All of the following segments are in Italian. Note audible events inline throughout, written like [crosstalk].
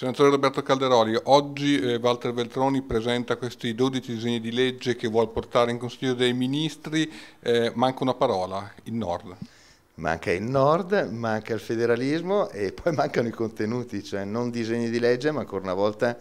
Senatore Roberto Calderoli, oggi eh, Walter Veltroni presenta questi 12 disegni di legge che vuole portare in Consiglio dei Ministri, eh, manca una parola, il Nord. Manca il Nord, manca il federalismo e poi mancano i contenuti, cioè non disegni di legge ma ancora una volta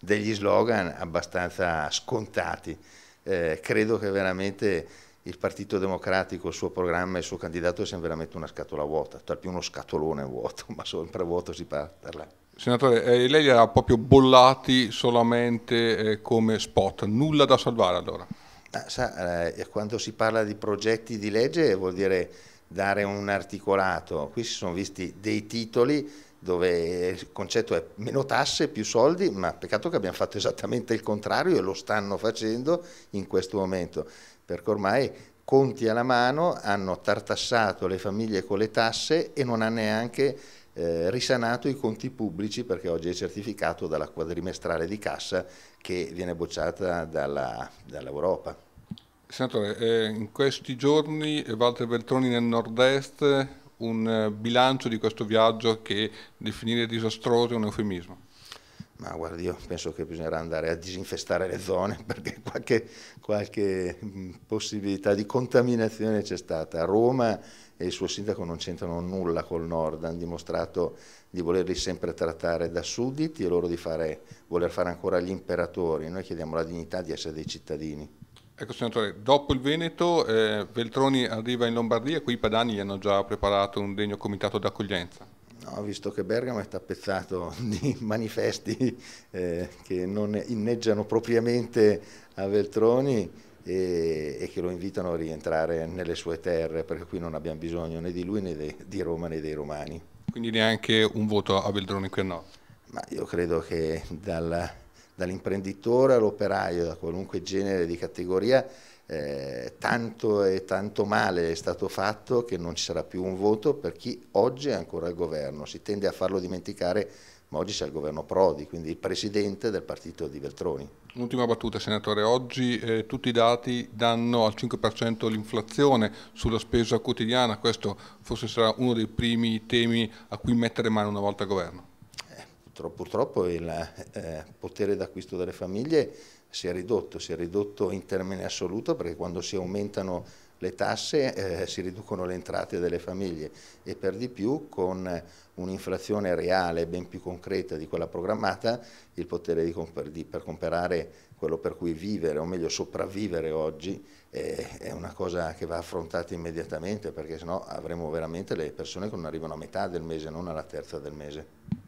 degli slogan abbastanza scontati. Eh, credo che veramente il Partito Democratico, il suo programma e il suo candidato siano veramente una scatola vuota, tal più uno scatolone vuoto, [laughs] ma sempre vuoto si parla. Senatore, eh, lei li ha proprio bollati solamente eh, come spot, nulla da salvare allora? Ah, sa, eh, quando si parla di progetti di legge vuol dire dare un articolato, qui si sono visti dei titoli dove il concetto è meno tasse, più soldi, ma peccato che abbiamo fatto esattamente il contrario e lo stanno facendo in questo momento, perché ormai conti alla mano hanno tartassato le famiglie con le tasse e non ha neanche eh, risanato i conti pubblici perché oggi è certificato dalla quadrimestrale di cassa che viene bocciata dall'Europa. Senatore, eh, in questi giorni Walter Veltroni nel nord-est un eh, bilancio di questo viaggio che definire disastroso è un eufemismo ma guardi, io penso che bisognerà andare a disinfestare le zone [laughs] perché qualche, qualche mm, possibilità di contaminazione c'è stata. Roma e il suo sindaco non c'entrano nulla col nord, hanno dimostrato di volerli sempre trattare da sudditi e loro di fare, voler fare ancora gli imperatori. Noi chiediamo la dignità di essere dei cittadini. Ecco senatore, dopo il Veneto eh, Veltroni arriva in Lombardia, qui i padani gli hanno già preparato un degno comitato d'accoglienza. No, visto che Bergamo è tappezzato [laughs] di manifesti eh, che non inneggiano propriamente a Veltroni e, e, che lo invitano a rientrare nelle sue terre, perché qui non abbiamo bisogno né di lui né de, di Roma né dei romani. Quindi neanche un voto a Veltroni qui no? Ma io credo che dal, dall'imprenditore all'operaio, da qualunque genere di categoria, eh, tanto e tanto male è stato fatto che non ci sarà più un voto per chi oggi è ancora al governo. Si tende a farlo dimenticare, ma oggi c'è il governo Prodi, quindi il presidente del partito di Veltroni. Un'ultima battuta, senatore. Oggi eh, tutti i dati danno al 5% l'inflazione sulla spesa quotidiana. Questo forse sarà uno dei primi temi a cui mettere mano una volta al governo. Purtroppo, il eh, potere d'acquisto delle famiglie si è ridotto, si è ridotto in termini assoluto perché quando si aumentano le tasse eh, si riducono le entrate delle famiglie e per di più con un'inflazione reale ben più concreta di quella programmata il potere di comp di, per comprare quello per cui vivere o meglio sopravvivere oggi eh, è una cosa che va affrontata immediatamente perché sennò avremo veramente le persone che non arrivano a metà del mese non alla terza del mese.